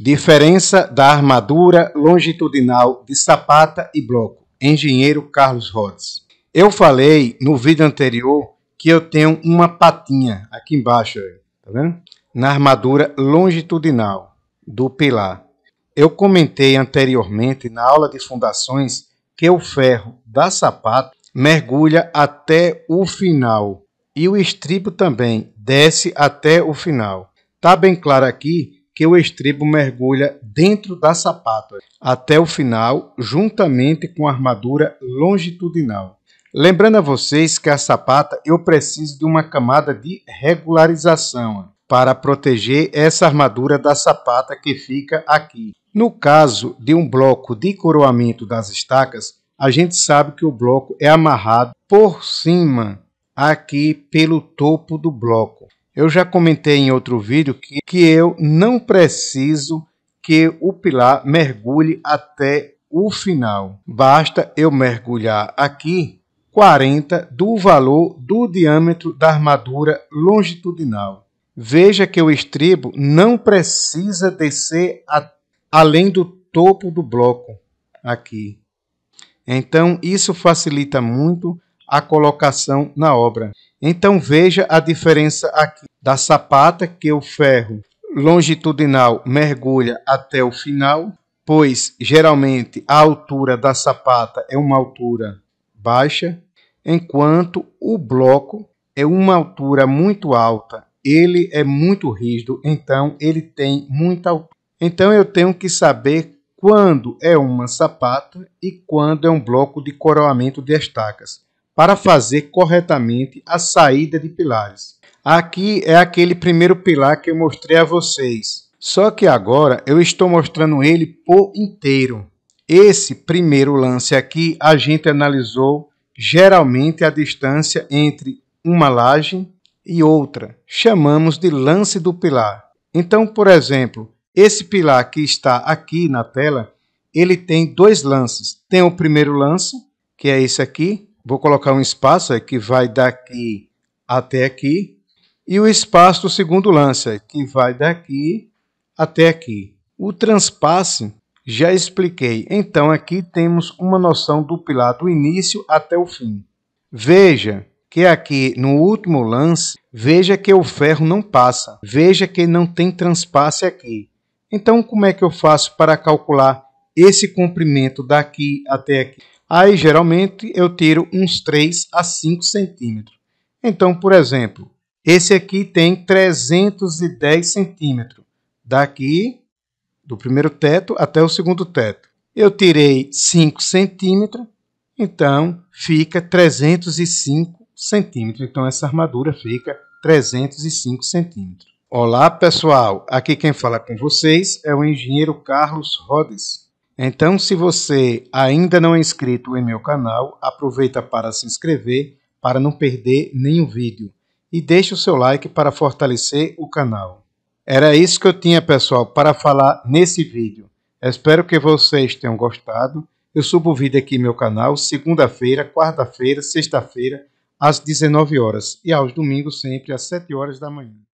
Diferença da armadura longitudinal de sapata e bloco. Engenheiro Carlos Rhodes. Eu falei no vídeo anterior que eu tenho uma patinha aqui embaixo, tá vendo? Na armadura longitudinal do pilar. Eu comentei anteriormente na aula de fundações que o ferro da sapata mergulha até o final e o estribo também desce até o final. Tá bem claro aqui que o estribo mergulha dentro da sapata até o final, juntamente com a armadura longitudinal. Lembrando a vocês que a sapata eu preciso de uma camada de regularização para proteger essa armadura da sapata que fica aqui. No caso de um bloco de coroamento das estacas, a gente sabe que o bloco é amarrado por cima, aqui pelo topo do bloco. Eu já comentei em outro vídeo que, que eu não preciso que o pilar mergulhe até o final. Basta eu mergulhar aqui 40 do valor do diâmetro da armadura longitudinal. Veja que o estribo não precisa descer a, além do topo do bloco aqui. Então isso facilita muito a colocação na obra. Então veja a diferença aqui da sapata que o ferro longitudinal mergulha até o final, pois geralmente a altura da sapata é uma altura baixa, enquanto o bloco é uma altura muito alta. Ele é muito rígido, então ele tem muita altura. Então eu tenho que saber quando é uma sapata e quando é um bloco de coroamento de estacas para fazer corretamente a saída de pilares. Aqui é aquele primeiro pilar que eu mostrei a vocês, só que agora eu estou mostrando ele por inteiro. Esse primeiro lance aqui a gente analisou geralmente a distância entre uma laje e outra. Chamamos de lance do pilar. Então, por exemplo, esse pilar que está aqui na tela, ele tem dois lances. Tem o primeiro lance, que é esse aqui, Vou colocar um espaço que vai daqui até aqui, e o espaço do segundo lance, que vai daqui até aqui. O transpasse já expliquei. Então aqui temos uma noção do pilar do início até o fim. Veja que aqui no último lance, veja que o ferro não passa. Veja que não tem transpasse aqui. Então como é que eu faço para calcular esse comprimento daqui até aqui? aí geralmente eu tiro uns 3 a 5 centímetros. Então, por exemplo, esse aqui tem 310 centímetros, daqui do primeiro teto até o segundo teto. Eu tirei 5 centímetros, então fica 305 centímetros. Então, essa armadura fica 305 centímetros. Olá pessoal, aqui quem fala com vocês é o engenheiro Carlos Rodes. Então, se você ainda não é inscrito em meu canal, aproveita para se inscrever para não perder nenhum vídeo e deixe o seu like para fortalecer o canal. Era isso que eu tinha, pessoal, para falar nesse vídeo. Espero que vocês tenham gostado. Eu subo vídeo aqui no meu canal segunda-feira, quarta-feira, sexta-feira, às 19 horas e aos domingos sempre às 7 horas da manhã.